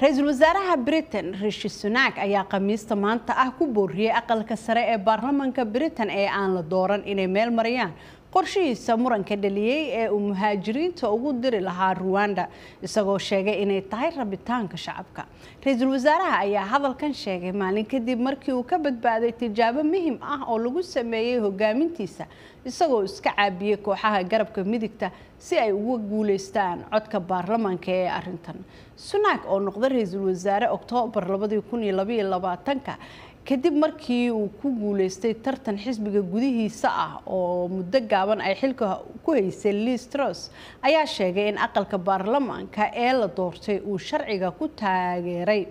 ra-iisul wasaaraha britain rishi sunak ayaa khamiista maanta ah ku booriyey aqalka sare ee baarlamaanka britain ee aan la dooran inay meel marayaan qorshihiisa muranka dhaliyey ee uu muhaajiriinta ugu diri lahaa ruwanda isagoo sheegay inay tahay rabitaanka shacabka ra-iisul wasaaraha ayaa hadalkan sheegay maalin kadib markii uu ka badbaaday tijaabo muhim ah oo lagu sameeyey hogaamintiisa isagoo iska caabiyey kooxaha garabka midigta si ay uga guuleystaan codka baarlamaanka ee arintan sunaak oo noqda ra-iisul wasaare oktoobar labadii kun iyo labaiyo labaatanka kadib markii uu ku guuleystay tartan xisbiga gudihiisa ah oo muddo gaaban ay xilka ku haysay liis tros ayaa sheegay in aqalka baarlamaanka ee la doortay uu sharciga ku taageeray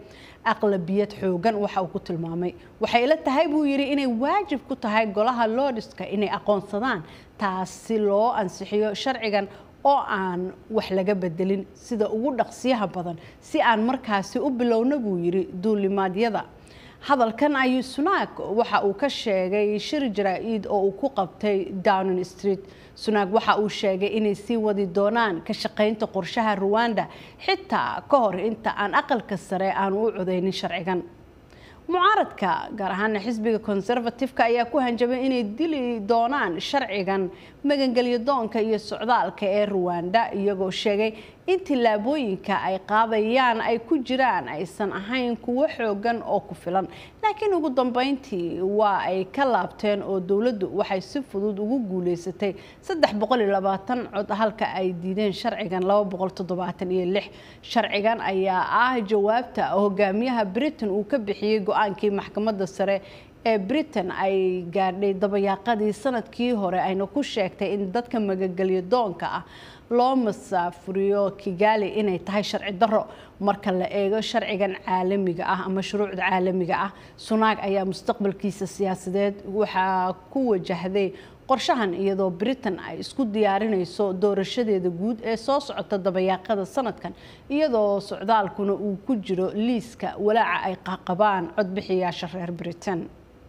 aqlabiyad xoogan waxa uu ku tilmaamay waxay ila tahay buu yidhi inay waajib ku tahay golaha loodiska inay aqoonsadaan taasi loo ansixiyo sharcigan oo aan wax laga bedelin sida ugu dhaqsiyaha badan si aan markaasi u bilowna buu yidhi duulimaadyada hadalkan ayuu sunaag waxa uu ka sheegay shir jaraa'id oo uu ku qabtay downing street sunaag waxa uu sheegay inay sii wadi doonaan ka shaqaynta qorshaha ruwanda xitaa ka hor inta aan aqalka sare aanu u codaynin sharcigan mucaaradka gaar ahaana xisbiga conservative-ka ayaa ku hanjabay inay dili doonaan sharcigan magangelyadoonka iyo socdaalka ee ruwanda iyagoo sheegay in tillaabooyinka ay qaadayaan ay ku jiraan aysan ahayn kuwo xoogan oo ku filan laakiin ugu dambeyntii waa ay ka laabteen oo dowladdu waxay si fudud ugu guuleysatay saddex boqol iyo labaatan cod halka ay diideen sharcigan laba boqol toddobaatan iyo lix sharcigan ayaa ah jawaabta hogaamiyaha britain uu ka bixiyey go-aankii maxkamadda sare ee britain ay gaadhay dabayaaqadii sanadkii hore ayna ku sheegtay in dadka magagelyo doonka ah loo masaafuriyo kigaali inay tahay sharci daro marka la eego sharcigan caalamiga ah ama shuruucda caalamiga ah sunaag ayaa mustaqbalkiisa siyaasadeed waxaa ku wajahday qorshahan iyadoo britain ay isku diyaarinayso doorashadeeda guud ee soo socota dabayaaqada sanadkan iyadoo socdaalkuna uu ku jiro liiska walaaca ay qabaan codbixiyaasha reer britain